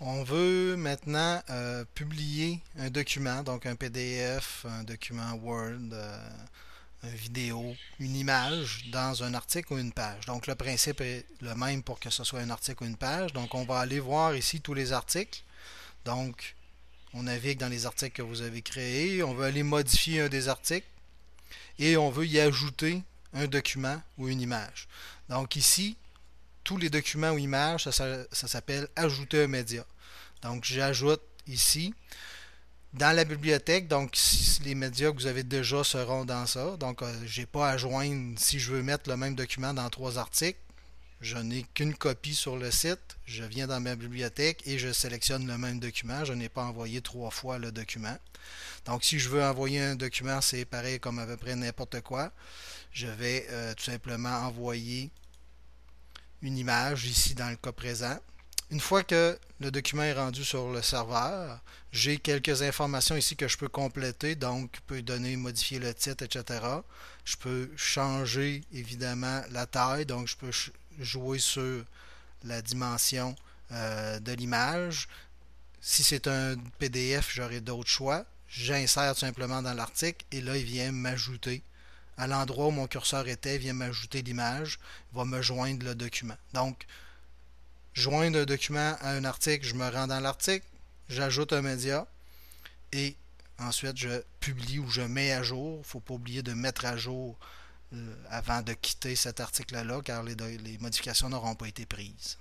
On veut maintenant euh, publier un document, donc un PDF, un document Word, euh, une vidéo, une image dans un article ou une page. Donc le principe est le même pour que ce soit un article ou une page. Donc on va aller voir ici tous les articles. Donc on navigue dans les articles que vous avez créés. On veut aller modifier un des articles et on veut y ajouter un document ou une image. Donc ici, tous les documents ou images, ça, ça, s'appelle Ajouter un média. Donc, j'ajoute ici. Dans la bibliothèque, donc si les médias que vous avez déjà seront dans ça. Donc, euh, je n'ai pas à joindre si je veux mettre le même document dans trois articles. Je n'ai qu'une copie sur le site. Je viens dans ma bibliothèque et je sélectionne le même document. Je n'ai pas envoyé trois fois le document. Donc, si je veux envoyer un document, c'est pareil comme à peu près n'importe quoi. Je vais euh, tout simplement envoyer une image ici dans le cas présent. Une fois que le document est rendu sur le serveur, j'ai quelques informations ici que je peux compléter, donc je peux donner, modifier le titre, etc. Je peux changer évidemment la taille, donc je peux jouer sur la dimension euh, de l'image. Si c'est un PDF, j'aurai d'autres choix. J'insère simplement dans l'article et là, il vient m'ajouter à l'endroit où mon curseur était, vient m'ajouter l'image, va me joindre le document. Donc, joindre un document à un article, je me rends dans l'article, j'ajoute un média et ensuite je publie ou je mets à jour. Il ne faut pas oublier de mettre à jour euh, avant de quitter cet article-là car les modifications n'auront pas été prises.